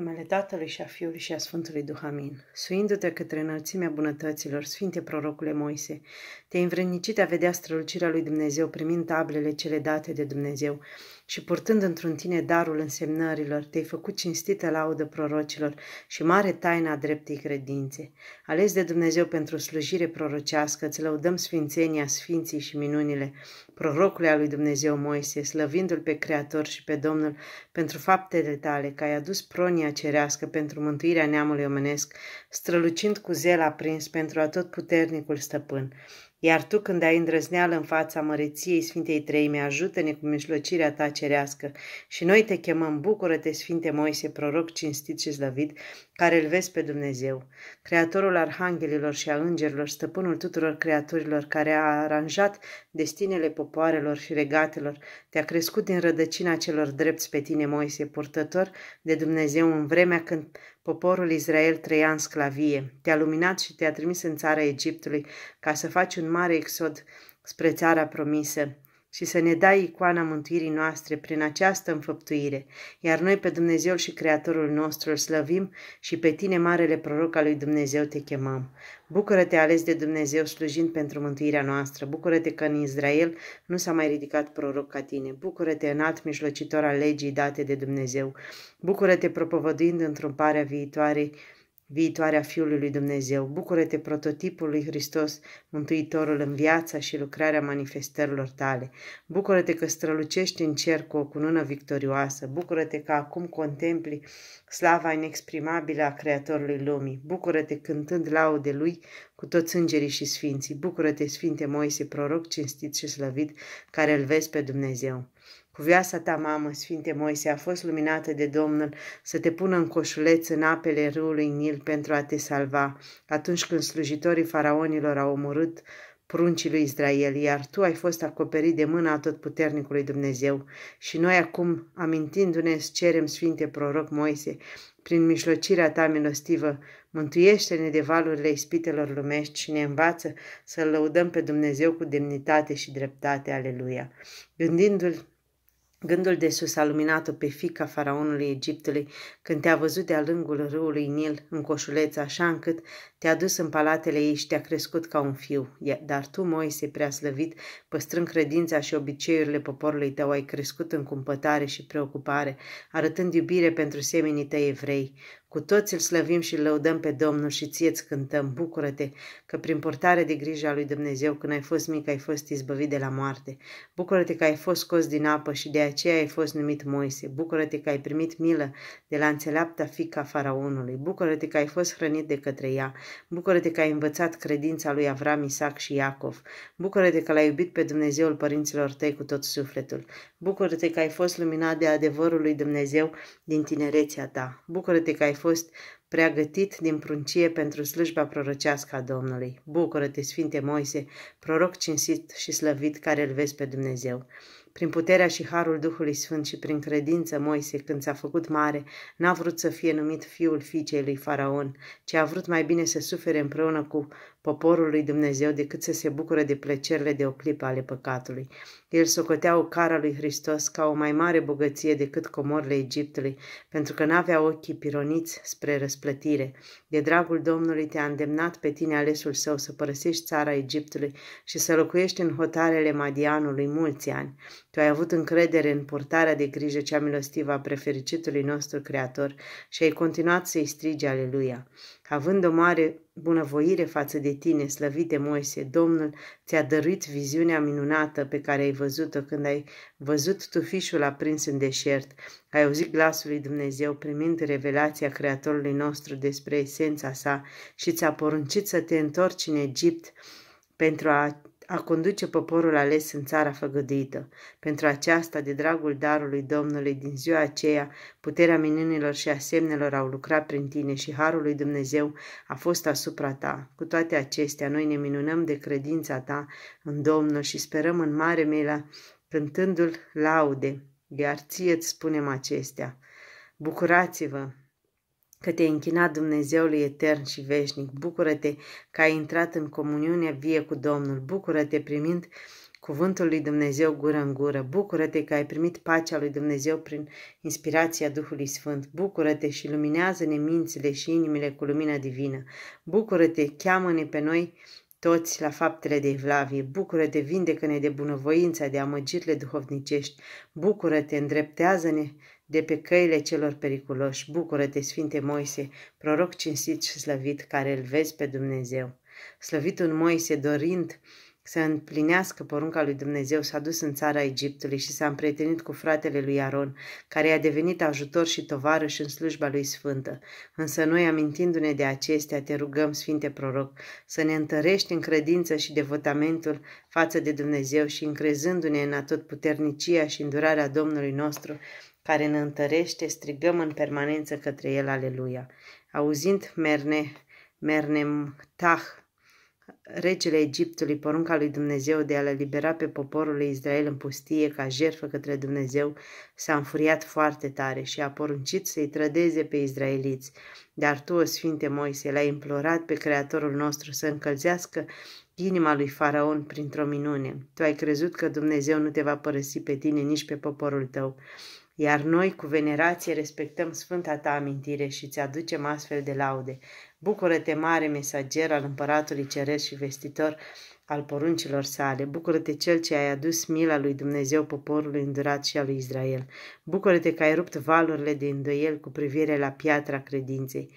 numele Tatălui și a Fiului și a Sfântului Duhamin. Suindu-te către înălțimea bunătăților, Sfinte prorocule Moise, te-ai învrednicit a vedea strălucirea lui Dumnezeu primind tablele cele date de Dumnezeu și purtând într-un tine darul însemnărilor, te-ai făcut cinstită laudă prorocilor și mare taina dreptei credințe. Ales de Dumnezeu pentru slujire prorocească, îți lăudăm sfințenia, sfinții și minunile, prorocule a lui Dumnezeu Moise, slăvindu-L pe Creator și pe Domnul pentru faptele tale, că ai adus pronia cerească pentru mântuirea neamului omenesc, strălucind cu zel aprins pentru a tot puternicul stăpân. Iar tu, când ai îndrăzneală în fața măreției Sfintei Treime, ajută-ne cu mijlocirea ta cerească și noi te chemăm, bucură-te, Sfinte Moise, proroc cinstit și slăvit, care îl vezi pe Dumnezeu, Creatorul arhanghelilor și a îngerilor, stăpânul tuturor creaturilor, care a aranjat destinele popoarelor și regatelor, te-a crescut din rădăcina celor drepți pe tine, Moise, purtător de Dumnezeu în vremea când Poporul Israel trăia în sclavie. Te-a luminat și te-a trimis în țara Egiptului ca să faci un mare exod spre țara promisă și să ne dai icoana mântuirii noastre prin această înfăptuire, iar noi pe Dumnezeul și Creatorul nostru îl slăvim și pe tine, Marele Proroc al lui Dumnezeu, te chemăm. Bucură-te ales de Dumnezeu slujind pentru mântuirea noastră, bucură-te că în Israel nu s-a mai ridicat proroc ca tine, bucură-te în alt mijlocitor al legii date de Dumnezeu, bucură-te propovăduind întrumparea viitoarei viitoarea Fiului lui Dumnezeu. Bucură-te prototipul lui Hristos, Mântuitorul în viața și lucrarea manifestărilor tale. Bucură-te că strălucești în cer cu o cunună victorioasă. Bucură-te că acum contempli slava inexprimabilă a Creatorului lumii. Bucură-te cântând laude lui cu toți îngerii și sfinții. Bucură-te, Sfinte Moise, proroc cinstit și slăvit, care îl vezi pe Dumnezeu. Cuvioasa ta, mamă, Sfinte Moise, a fost luminată de Domnul să te pună în coșuleț în apele râului Nil pentru a te salva, atunci când slujitorii faraonilor au omorât pruncii lui Israel, iar tu ai fost acoperit de mâna atotputernicului Dumnezeu. Și noi acum, amintindu-ne, îți cerem, Sfinte Proroc Moise, prin mijlocirea ta milostivă, mântuiește-ne de valurile ispitelor lumești și ne învață să-L lăudăm pe Dumnezeu cu demnitate și dreptate. Aleluia! Gândindu-L Gândul de sus a luminat-o pe fica faraonului Egiptului când te-a văzut de-a lungul râului Nil în coșuleț, așa încât te-a dus în palatele ei și te-a crescut ca un fiu. Dar tu, Moise, prea slăvit, păstrând credința și obiceiurile poporului tău, ai crescut în cumpătare și preocupare, arătând iubire pentru seminii tăi evrei. Cu toți îl slăvim și îl lăudăm pe Domnul și ție îți cântăm, bucură-te că prin portare de grijă a lui Dumnezeu, când ai fost mic, ai fost izbăvit de la moarte. Bucură-te că ai fost scos din apă și de aceea ai fost numit Moise. Bucură-te că ai primit milă de la înțeleapta fica faraonului. Bucură-te că ai fost hrănit de către ea. Bucură-te că ai învățat credința lui Avram, Isaac și Iacov. Bucură-te că l-ai iubit pe Dumnezeul părinților tăi cu tot sufletul. Bucură-te că ai fost luminat de adevărul lui Dumnezeu din tinerețea ta. Bucură-te că ai fost pregătit din pruncie pentru slujba prorocească a Domnului. Bucură-te, Sfinte Moise, proroc cinstit și slăvit care îl vezi pe Dumnezeu. Prin puterea și harul Duhului Sfânt și prin credință, Moise, când s-a făcut mare, n-a vrut să fie numit fiul fiicei lui Faraon, ci a vrut mai bine să sufere împreună cu poporul lui Dumnezeu decât să se bucure de plăcerile de o clipă ale păcatului. El socotea o cara lui Hristos ca o mai mare bogăție decât comorile Egiptului, pentru că n-avea ochii pironiți spre răsplătire. De dragul Domnului te-a îndemnat pe tine alesul său să părăsești țara Egiptului și să locuiești în hotarele Madianului mulți ani. Tu ai avut încredere în purtarea de grijă cea milostivă a prefericitului nostru Creator și ai continuat să-i strige Aleluia. Având o mare bunăvoire față de tine, slăvite Moise, Domnul ți-a dăruit viziunea minunată pe care ai văzut-o când ai văzut tufișul aprins în deșert. Ai auzit glasul lui Dumnezeu primind revelația Creatorului nostru despre esența sa și ți-a poruncit să te întorci în Egipt pentru a a conduce poporul ales în țara făgăduită. Pentru aceasta, de dragul darului Domnului, din ziua aceea, puterea minunilor și a semnelor au lucrat prin tine și harul lui Dumnezeu a fost asupra ta. Cu toate acestea, noi ne minunăm de credința ta în Domnul și sperăm în mare mila cântându-l laude, iar ție îți spunem acestea. Bucurați-vă, că te-ai închinat Dumnezeului etern și veșnic. Bucură-te că ai intrat în comuniunea vie cu Domnul. Bucură-te primind cuvântul lui Dumnezeu gură în gură. Bucură-te că ai primit pacea lui Dumnezeu prin inspirația Duhului Sfânt. Bucură-te și luminează-ne mințile și inimile cu lumina divină. Bucură-te, cheamă-ne pe noi toți la faptele de evlavie, bucură-te, vindecă-ne de bunăvoința, de amăgirile duhovnicești, bucură-te, îndreptează-ne de pe căile celor periculoși, bucură-te, Sfinte Moise, proroc cinstit și slăvit, care îl vezi pe Dumnezeu. Slăvit un Moise dorind să împlinească porunca lui Dumnezeu, s-a dus în țara Egiptului și s-a împrietenit cu fratele lui Aron, care i-a devenit ajutor și tovarăș în slujba lui sfântă. Însă noi, amintindu-ne de acestea, te rugăm, Sfinte Proroc, să ne întărești în credință și devotamentul față de Dumnezeu și încrezându-ne în atot puternicia și îndurarea Domnului nostru, care ne întărește, strigăm în permanență către El, Aleluia. Auzind merne, merne, tah regele Egiptului porunca lui Dumnezeu de a-l elibera pe poporul lui Israel în pustie ca jertfă către Dumnezeu, s-a înfuriat foarte tare și a poruncit să-i trădeze pe israeliți. Dar tu, o Sfinte Moise, l-ai implorat pe Creatorul nostru să încălzească inima lui Faraon printr-o minune. Tu ai crezut că Dumnezeu nu te va părăsi pe tine nici pe poporul tău. Iar noi, cu venerație, respectăm sfânta ta amintire și ți aducem astfel de laude. Bucură-te, mare mesager al împăratului ceresc și vestitor al poruncilor sale. Bucură-te, cel ce ai adus mila lui Dumnezeu poporului îndurat și al lui Israel. Bucură-te că ai rupt valurile de îndoiel cu privire la piatra credinței.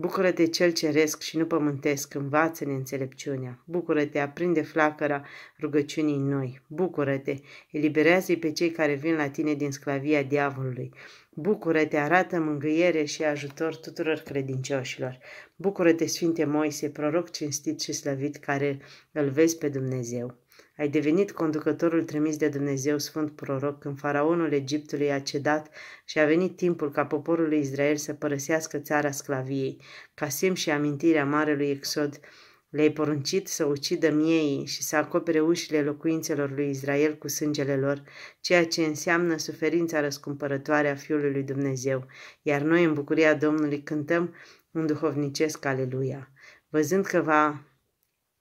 Bucură-te cel ceresc și nu pământesc, învață-ne înțelepciunea. Bucură-te, aprinde flacăra rugăciunii noi. Bucură-te, eliberează-i pe cei care vin la tine din sclavia diavolului. Bucură-te, arată mângâiere și ajutor tuturor credincioșilor. Bucură-te, Sfinte Moise, proroc cinstit și slăvit care îl vezi pe Dumnezeu. Ai devenit conducătorul trimis de Dumnezeu, Sfânt Proroc, când faraonul Egiptului a cedat și a venit timpul ca poporul lui Israel să părăsească țara sclaviei. Casim și amintirea marelui exod le-ai poruncit să ucidă miei și să acopere ușile locuințelor lui Israel cu sângele lor, ceea ce înseamnă suferința răscumpărătoare a Fiului lui Dumnezeu, iar noi în bucuria Domnului cântăm un duhovnicesc aleluia. Văzând că va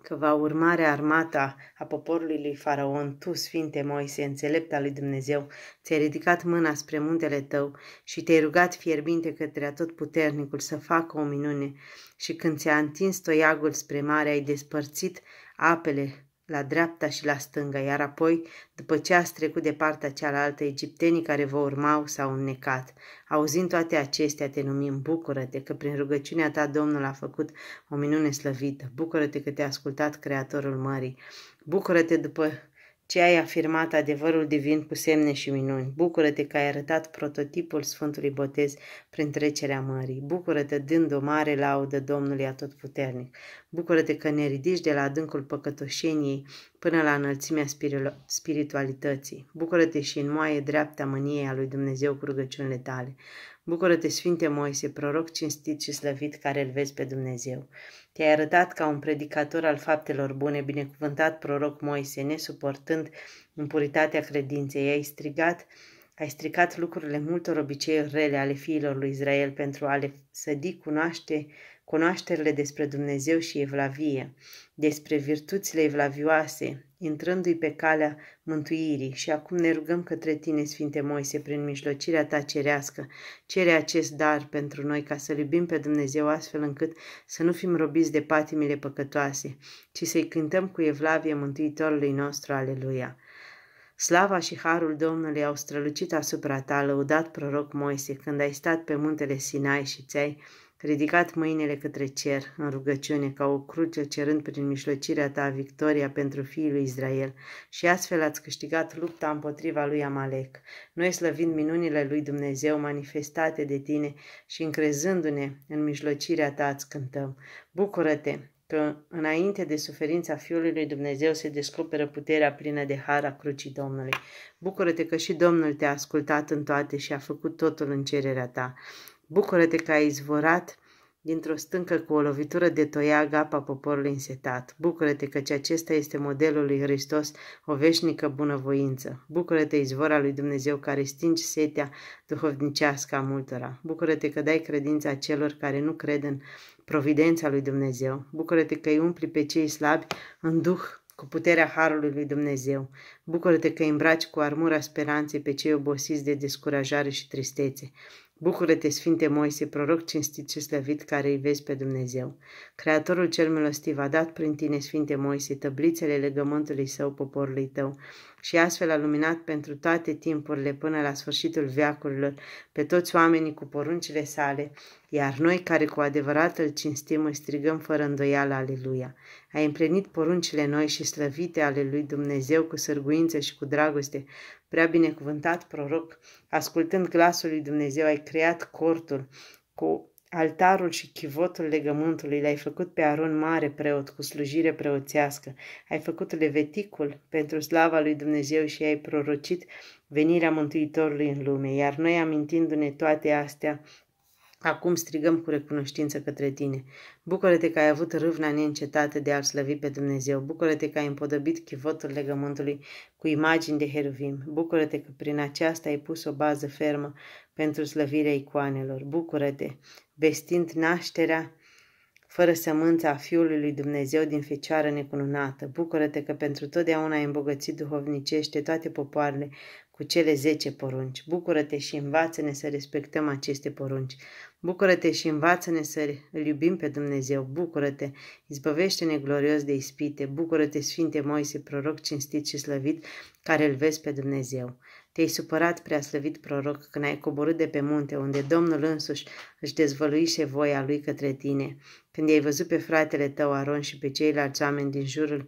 că va urmare armata a poporului lui Faraon, tu, Sfinte Moise, înțelept al lui Dumnezeu, ți-ai ridicat mâna spre muntele tău și te-ai rugat fierbinte către puternicul să facă o minune și când ți-a întins toiagul spre mare, ai despărțit apele la dreapta și la stânga, iar apoi, după ce ați trecut de partea cealaltă, egiptenii care vă urmau s-au înnecat. Auzind toate acestea, te numim, bucură-te că prin rugăciunea ta Domnul a făcut o minune slăvită, bucură-te că te-a ascultat Creatorul Mării, bucură-te după ce ai afirmat adevărul divin cu semne și minuni. Bucură-te că ai arătat prototipul Sfântului Botez prin trecerea mării. Bucură-te dând o mare laudă Domnului Atotputernic. Bucură-te că ne ridici de la adâncul păcătoșeniei până la înălțimea spiritualității. Bucură-te și înmoaie dreapta mâniei a lui Dumnezeu cu rugăciunile tale. Bucură-te, Sfinte Moise, proroc cinstit și slăvit care îl vezi pe Dumnezeu. Te-ai arătat ca un predicator al faptelor bune, binecuvântat proroc Moise, nesuportând impuritatea credinței. Ai strigat, ai stricat lucrurile multor obiceiuri rele ale fiilor lui Israel pentru a le sădi cunoaște, cunoașterile despre Dumnezeu și evlavie, despre virtuțile evlavioase, intrându-i pe calea mântuirii și acum ne rugăm către tine, Sfinte Moise, prin mijlocirea ta cerească, cere acest dar pentru noi ca să-L iubim pe Dumnezeu astfel încât să nu fim robiți de patimile păcătoase, ci să-i cântăm cu evlavie Mântuitorului nostru, Aleluia! Slava și harul Domnului au strălucit asupra ta, lăudat proroc Moise, când ai stat pe muntele Sinai și ți-ai ridicat mâinile către cer în rugăciune ca o cruce cerând prin mijlocirea ta victoria pentru fiii lui Israel și astfel ați câștigat lupta împotriva lui Amalek. Noi slăvind minunile lui Dumnezeu manifestate de tine și încrezându-ne în mijlocirea ta îți cântăm. Bucură-te, că înainte de suferința Fiului lui Dumnezeu se descoperă puterea plină de har a crucii Domnului. Bucură-te că și Domnul te-a ascultat în toate și a făcut totul în cererea ta. Bucură-te că ai izvorat dintr-o stâncă cu o lovitură de toiag apa poporului însetat. Bucură-te ce acesta este modelul lui Hristos, o veșnică bunăvoință. Bucură-te izvora lui Dumnezeu care stingi setea duhovnicească a multora. Bucură-te că dai credința celor care nu cred în providența lui Dumnezeu. Bucură-te că îi umpli pe cei slabi în duh cu puterea Harului lui Dumnezeu. Bucură-te că îmbraci cu armura speranței pe cei obosiți de descurajare și tristețe. Bucură-te, Sfinte Moise, proroc cinstit și slăvit, care îi vezi pe Dumnezeu. Creatorul cel milostiv a dat prin tine, Sfinte Moise, tăblițele legământului său, poporului tău, și astfel a luminat pentru toate timpurile până la sfârșitul veacurilor pe toți oamenii cu poruncile sale, iar noi care cu adevărat îl cinstim îi strigăm fără îndoială Aleluia. a împlinit poruncile noi și slăvite ale lui Dumnezeu cu sârguință și cu dragoste, prea binecuvântat proroc, ascultând glasul lui Dumnezeu ai creat cortul cu Altarul și chivotul legământului l-ai făcut pe Aron mare preot cu slujire preoțească. Ai făcut leveticul pentru slava lui Dumnezeu și ai prorocit venirea Mântuitorului în lume. Iar noi, amintindu-ne toate astea, Acum strigăm cu recunoștință către tine. Bucură-te că ai avut râvna neîncetată de a-L slăvi pe Dumnezeu. Bucură-te că ai împodobit chivotul legământului cu imagini de heruvim. Bucură-te că prin aceasta ai pus o bază fermă pentru slăvirea icoanelor. Bucură-te vestind nașterea fără sămânța Fiului lui Dumnezeu din Fecioară necununată. Bucură-te că pentru totdeauna ai îmbogățit duhovnicește toate popoarele cu cele zece porunci. Bucură-te și învață-ne să respectăm aceste porunci. Bucură-te și învață-ne să îl iubim pe Dumnezeu. Bucură-te, izbăvește-ne glorios de ispite. Bucură-te, Sfinte Moise, proroc cinstit și slăvit, care îl vezi pe Dumnezeu. Te-ai supărat, prea slăvit proroc, când ai coborât de pe munte, unde Domnul însuși își dezvăluise voia lui către tine. Când ai văzut pe fratele tău Aron și pe ceilalți oameni din jurul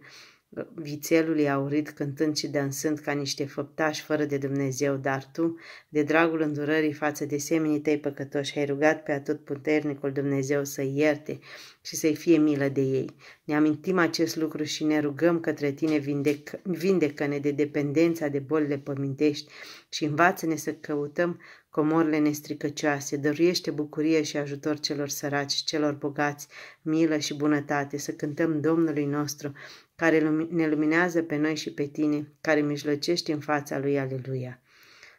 Vițelul i-a urit cântând și dansând ca niște făptași fără de Dumnezeu, dar tu, de dragul îndurării față de seminii tăi păcătoși, ai rugat pe atât puternicul Dumnezeu să ierte și să-i fie milă de ei. Ne amintim acest lucru și ne rugăm către tine, vindecă, vindecă-ne de dependența de bolile pământești și învață-ne să căutăm comorile nestricăcioase, dăruiește bucurie și ajutor celor săraci, celor bogați, milă și bunătate, să cântăm Domnului nostru, care ne luminează pe noi și pe tine, care mijlocești în fața lui Aleluia.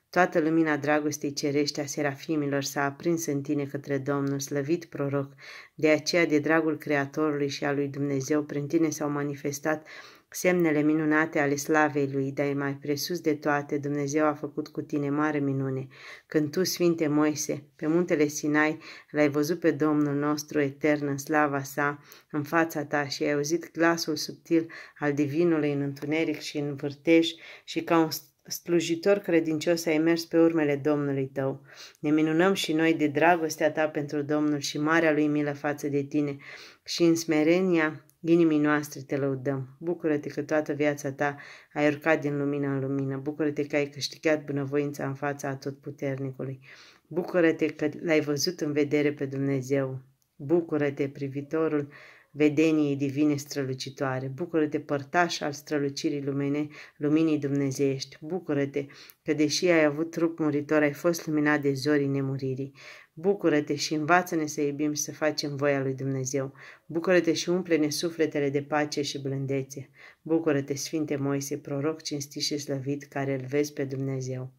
Toată lumina dragostei cerește a serafimilor s-a aprins în tine către Domnul, slăvit proroc. De aceea, de dragul Creatorului și al lui Dumnezeu, prin tine s-au manifestat semnele minunate ale slavei lui, dar e mai presus de toate, Dumnezeu a făcut cu tine mare minune, când tu, Sfinte Moise, pe muntele Sinai, l-ai văzut pe Domnul nostru etern în slava sa, în fața ta și ai auzit glasul subtil al divinului în întuneric și în vârtej și ca un slujitor credincios ai mers pe urmele Domnului tău. Ne minunăm și noi de dragostea ta pentru Domnul și marea lui milă față de tine și în smerenia Inimii noastre te lăudăm. Bucură-te că toată viața ta ai urcat din lumină în lumină. Bucură-te că ai câștigat bunăvoința în fața atotputernicului. Bucură-te că l-ai văzut în vedere pe Dumnezeu. Bucură-te, privitorul vedeniei divine strălucitoare. Bucură-te, părtaș al strălucirii lumene, luminii dumnezeiești. Bucură-te că, deși ai avut trup muritor, ai fost luminat de zorii nemuririi. Bucură-te și învață-ne să iubim și să facem voia lui Dumnezeu. Bucură-te și umple-ne sufletele de pace și blândețe. Bucură-te, Sfinte Moise, proroc cinstit și slăvit, care îl vezi pe Dumnezeu.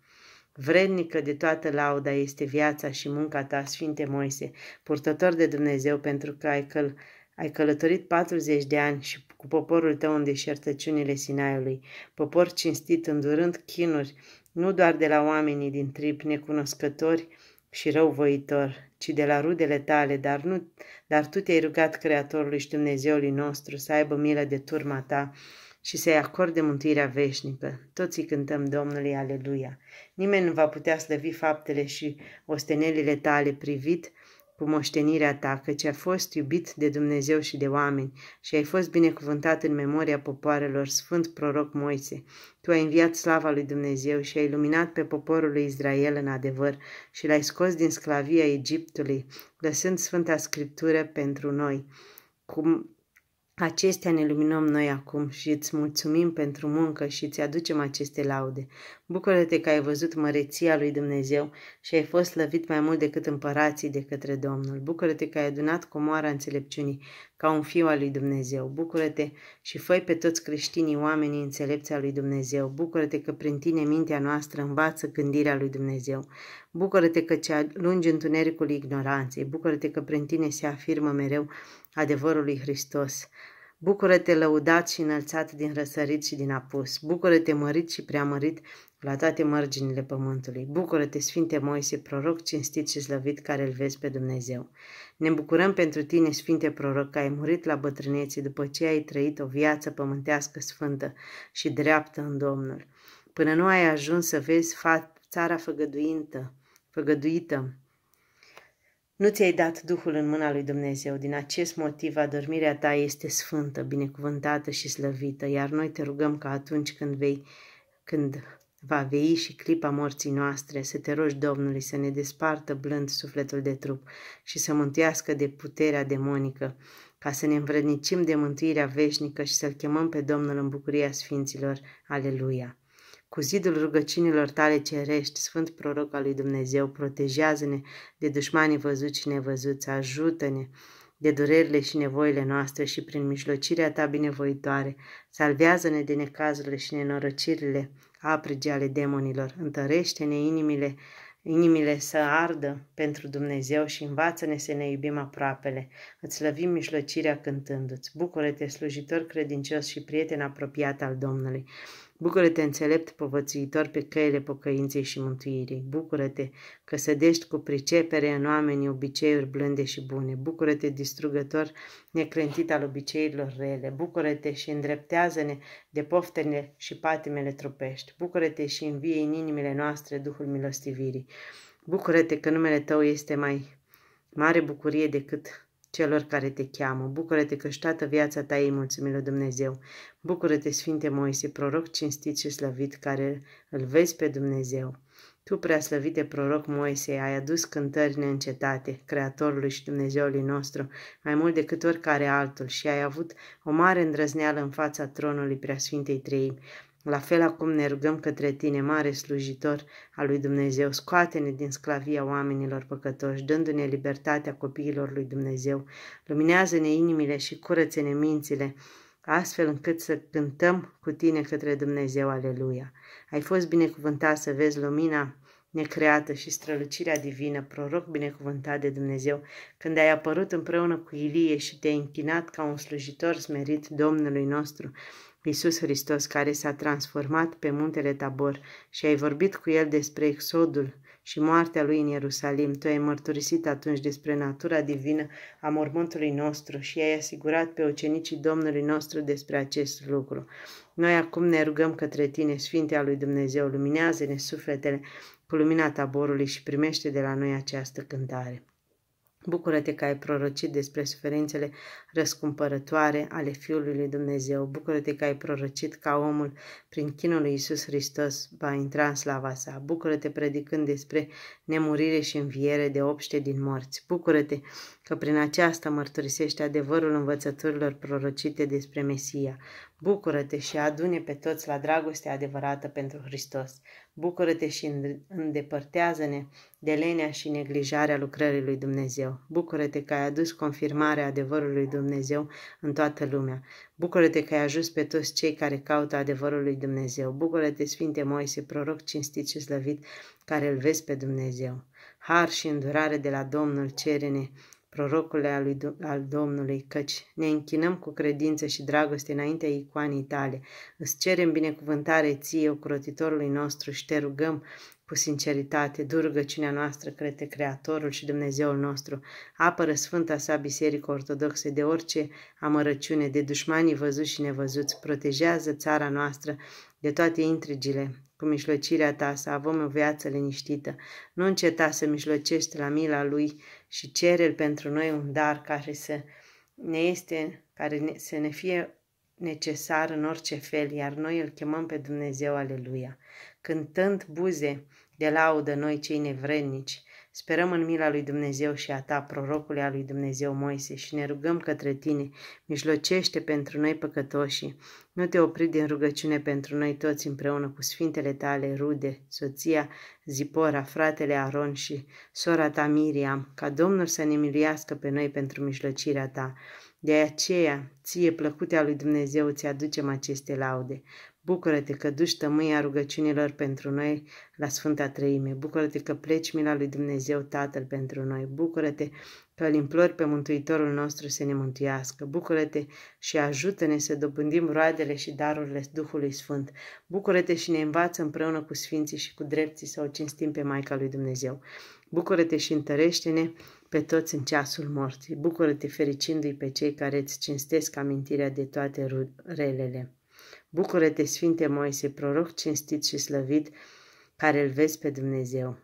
Vrednică de toată lauda este viața și munca ta, Sfinte Moise, purtător de Dumnezeu pentru că ai, căl- ai călătorit 40 de ani și cu poporul tău în deșertăciunile Sinaiului, popor cinstit, îndurând chinuri, nu doar de la oamenii din trip necunoscători, și răuvoitor, ci de la rudele tale, dar, nu, dar tu te-ai rugat Creatorului și Dumnezeului nostru să aibă milă de turma ta și să-i acorde mântuirea veșnică. Toți cântăm Domnului Aleluia. Nimeni nu va putea slăvi faptele și ostenelile tale privit cu moștenirea ta, căci a fost iubit de Dumnezeu și de oameni și ai fost binecuvântat în memoria popoarelor, Sfânt proroc Moise. Tu ai înviat slava lui Dumnezeu și ai iluminat pe poporul lui Israel în adevăr și l-ai scos din sclavia Egiptului, lăsând Sfânta Scriptură pentru noi. Cum Acestea ne luminăm noi acum și îți mulțumim pentru muncă și îți aducem aceste laude. Bucură-te că ai văzut măreția lui Dumnezeu și ai fost slăvit mai mult decât împărații de către Domnul. Bucură-te că ai adunat comoara înțelepciunii ca un fiu al lui Dumnezeu. Bucură-te și făi pe toți creștinii oamenii înțelepți al lui Dumnezeu. Bucură-te că prin tine mintea noastră învață gândirea lui Dumnezeu. Bucură-te că ce lungi întunericul ignoranței. Bucură-te că prin tine se afirmă mereu adevărul lui Hristos. Bucură-te lăudat și înălțat din răsărit și din apus. Bucură-te mărit și preamărit la toate mărginile pământului. Bucură-te, Sfinte Moise, proroc cinstit și slăvit care îl vezi pe Dumnezeu. Ne bucurăm pentru tine, Sfinte proroc, că ai murit la bătrânețe după ce ai trăit o viață pământească sfântă și dreaptă în Domnul. Până nu ai ajuns să vezi țara făgăduintă, făgăduită, nu ți-ai dat Duhul în mâna lui Dumnezeu, din acest motiv adormirea ta este sfântă, binecuvântată și slăvită, iar noi te rugăm ca atunci când, vei, când va vei și clipa morții noastre, să te rogi Domnului să ne despartă blând sufletul de trup și să mântuiască de puterea demonică, ca să ne învrednicim de mântuirea veșnică și să-L chemăm pe Domnul în bucuria Sfinților. Aleluia! Cu zidul rugăciunilor tale cerești, Sfânt proroc al lui Dumnezeu, protejează-ne de dușmanii văzuți și nevăzuți, ajută-ne de durerile și nevoile noastre și prin mijlocirea ta binevoitoare, salvează-ne de necazurile și nenorocirile aprige ale demonilor, întărește-ne inimile inimile să ardă pentru Dumnezeu și învață-ne să ne iubim aproapele. Îți slăvim mijlocirea cântându-ți. Bucură-te, slujitor credincios și prieten apropiat al Domnului. Bucură-te, înțelept povățuitor, pe căile pocăinței și mântuirii. Bucură-te că sădești cu pricepere în oamenii obiceiuri blânde și bune. Bucură-te, distrugător necrântit al obiceiurilor rele. Bucură-te și îndreptează-ne de poftele și patimele trupești. Bucură-te și învie în inimile noastre Duhul milostivirii. Bucură-te că numele tău este mai mare bucurie decât celor care te cheamă. Bucură-te că toată viața ta e mulțumit lui Dumnezeu. Bucură-te, Sfinte Moise, proroc cinstit și slăvit, care îl vezi pe Dumnezeu. Tu, slăvite proroc Moise, ai adus cântări neîncetate, Creatorului și Dumnezeului nostru, mai mult decât oricare altul, și ai avut o mare îndrăzneală în fața tronului preasfintei treimi. La fel acum ne rugăm către tine, mare slujitor al lui Dumnezeu, scoate-ne din sclavia oamenilor păcătoși, dându-ne libertatea copiilor lui Dumnezeu, luminează-ne inimile și curăță-ne mințile, astfel încât să cântăm cu tine către Dumnezeu, aleluia. Ai fost binecuvântat să vezi lumina necreată și strălucirea divină, proroc binecuvântat de Dumnezeu, când ai apărut împreună cu Ilie și te-ai închinat ca un slujitor smerit Domnului nostru, Iisus Hristos care s-a transformat pe muntele Tabor și ai vorbit cu el despre exodul și moartea lui în Ierusalim, tu ai mărturisit atunci despre natura divină a mormântului nostru și ai asigurat pe ucenicii Domnului nostru despre acest lucru. Noi acum ne rugăm către tine, Sfintea lui Dumnezeu, luminează-ne sufletele cu lumina taborului și primește de la noi această cântare. Bucură-te că ai prorocit despre suferințele răscumpărătoare ale Fiului lui Dumnezeu. Bucură-te că ai prorocit ca omul, prin chinul lui Iisus Hristos, va intra în slava sa. Bucură-te predicând despre nemurire și înviere de obște din morți. Bucură-te că prin aceasta mărturisește adevărul învățăturilor prorocite despre Mesia. Bucură-te și adune pe toți la dragoste adevărată pentru Hristos. Bucură-te și îndepărtează-ne de lenea și neglijarea lucrării lui Dumnezeu. Bucură-te că ai adus confirmarea adevărului Dumnezeu în toată lumea. Bucură-te că ai ajuns pe toți cei care caută adevărul lui Dumnezeu. Bucură-te, Sfinte Moise, proroc cinstit și slăvit, care îl vezi pe Dumnezeu. Har și îndurare de la Domnul cerene prorocule al, lui, al Domnului, căci ne închinăm cu credință și dragoste înaintea icoanei tale. Îți cerem binecuvântare ție, ocrotitorului nostru, și te rugăm cu sinceritate, du noastră, crede Creatorul și Dumnezeul nostru. Apără Sfânta sa Biserică Ortodoxă de orice amărăciune, de dușmanii văzuți și nevăzuți. Protejează țara noastră de toate intrigile, cu mișlocirea ta să avem o viață liniștită. Nu înceta să mișlocești la mila lui și cere pentru noi un dar care să ne este, care ne, să ne fie necesar în orice fel, iar noi îl chemăm pe Dumnezeu, aleluia. Cântând buze de laudă noi cei nevrednici, Sperăm în mila lui Dumnezeu și a ta, prorocule a lui Dumnezeu Moise, și ne rugăm către tine, mijlocește pentru noi păcătoși. Nu te opri din rugăciune pentru noi toți împreună cu sfintele tale, rude, soția Zipora, fratele Aron și sora ta Miriam, ca Domnul să ne miluiască pe noi pentru mijlocirea ta. De aceea, ție plăcutea lui Dumnezeu, ți aducem aceste laude. Bucură-te că duci tămâia rugăciunilor pentru noi la Sfânta Treime. Bucură-te că pleci mila lui Dumnezeu Tatăl pentru noi. Bucură-te că îl implori pe Mântuitorul nostru să ne mântuiască. Bucură-te și ajută-ne să dobândim roadele și darurile Duhului Sfânt. Bucură-te și ne învață împreună cu Sfinții și cu drepții să o cinstim pe Maica lui Dumnezeu. Bucură-te și întărește-ne pe toți în ceasul morții. Bucură-te fericindu-i pe cei care îți cinstesc amintirea de toate relele. Bucură-te, Sfinte Moise, proroc cinstit și slăvit, care îl vezi pe Dumnezeu.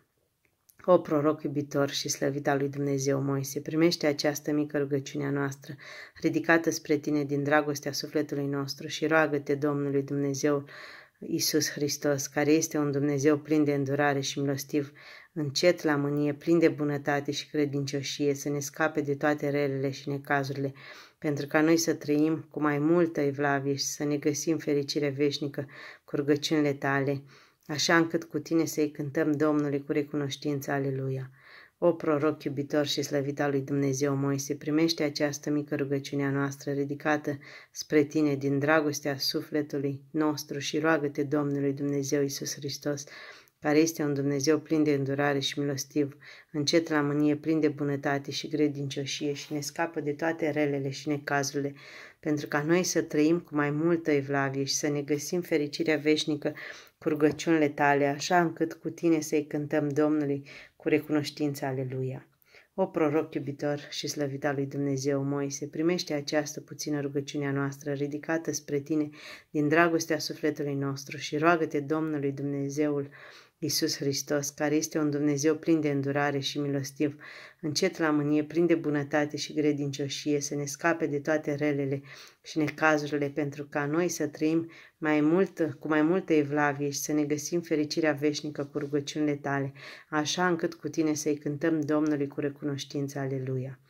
O proroc iubitor și slăvit al lui Dumnezeu Moise, primește această mică rugăciune a noastră, ridicată spre tine din dragostea sufletului nostru și roagă-te Domnului Dumnezeu Isus Hristos, care este un Dumnezeu plin de îndurare și milostiv, încet la mânie, plin de bunătate și credincioșie, să ne scape de toate relele și necazurile, pentru ca noi să trăim cu mai multă evlavie și să ne găsim fericirea veșnică cu rugăciunile tale, așa încât cu tine să-i cântăm Domnului cu recunoștință, aleluia. O proroc iubitor și slăvit al lui Dumnezeu Moise, primește această mică rugăciune a noastră ridicată spre tine din dragostea sufletului nostru și roagă-te Domnului Dumnezeu Iisus Hristos care este un Dumnezeu plin de îndurare și milostiv, încet la mânie, plin de bunătate și credincioșie și ne scapă de toate relele și necazurile, pentru ca noi să trăim cu mai multă evlavie și să ne găsim fericirea veșnică cu rugăciunile tale, așa încât cu tine să-i cântăm Domnului cu recunoștința Aleluia. O proroc iubitor și slăvita lui Dumnezeu Moise, primește această puțină rugăciunea noastră ridicată spre tine din dragostea sufletului nostru și roagă-te Domnului Dumnezeul Iisus Hristos, care este un Dumnezeu plin de îndurare și milostiv, încet la mânie, plin de bunătate și credincioșie, să ne scape de toate relele și necazurile pentru ca noi să trăim mai mult, cu mai multă evlavie și să ne găsim fericirea veșnică cu rugăciunile tale, așa încât cu tine să-i cântăm Domnului cu recunoștință. Aleluia!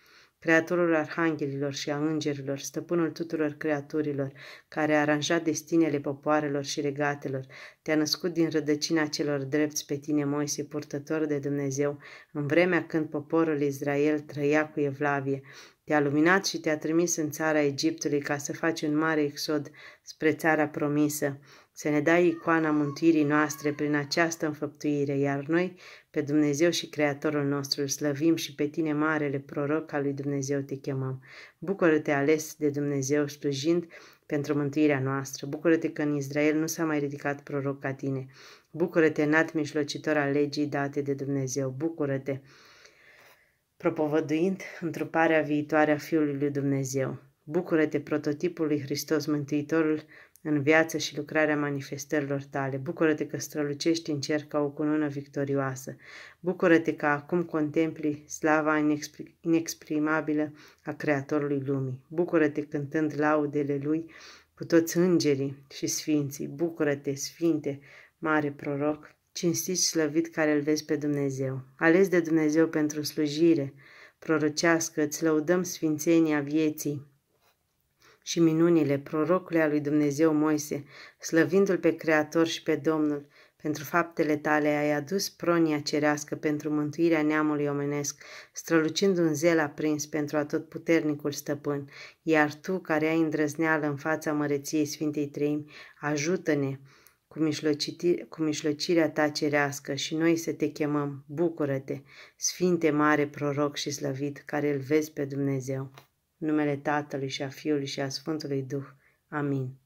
Creatorul arhanghelilor și a îngerilor, stăpânul tuturor creaturilor, care a aranjat destinele popoarelor și regatelor, te-a născut din rădăcina celor drepți pe tine, Moise, purtător de Dumnezeu, în vremea când poporul Israel trăia cu evlavie. Te-a luminat și te-a trimis în țara Egiptului ca să faci un mare exod spre țara promisă să ne dai icoana mântuirii noastre prin această înfăptuire, iar noi, pe Dumnezeu și Creatorul nostru, îl slăvim și pe tine, marele proroc al lui Dumnezeu, te chemăm. Bucură-te ales de Dumnezeu, slujind pentru mântuirea noastră. Bucură-te că în Israel nu s-a mai ridicat proroc ca tine. Bucură-te, nat mijlocitor al legii date de Dumnezeu. Bucură-te, propovăduind întruparea viitoare a Fiului lui Dumnezeu. Bucură-te, prototipul lui Hristos, Mântuitorul în viață și lucrarea manifestărilor tale. Bucură-te că strălucești în cer ca o cunună victorioasă. Bucură-te că acum contempli slava inexprimabilă a Creatorului Lumii. Bucură-te cântând laudele Lui cu toți îngerii și sfinții. Bucură-te, Sfinte, mare proroc, cinstit și slăvit care îl vezi pe Dumnezeu. Ales de Dumnezeu pentru slujire, prorocească, îți lăudăm sfințenia vieții, și minunile prorocului a lui Dumnezeu Moise, slăvindu-l pe Creator și pe Domnul, pentru faptele tale ai adus pronia cerească pentru mântuirea neamului omenesc, strălucind un zel aprins pentru a tot puternicul stăpân, iar tu, care ai îndrăzneală în fața măreției Sfintei Treimi, ajută-ne cu, cu mișlocirea ta cerească și noi să te chemăm, bucură-te, Sfinte mare proroc și slăvit, care îl vezi pe Dumnezeu numele Tatălui și a Fiului și a Sfântului Duh. Amin.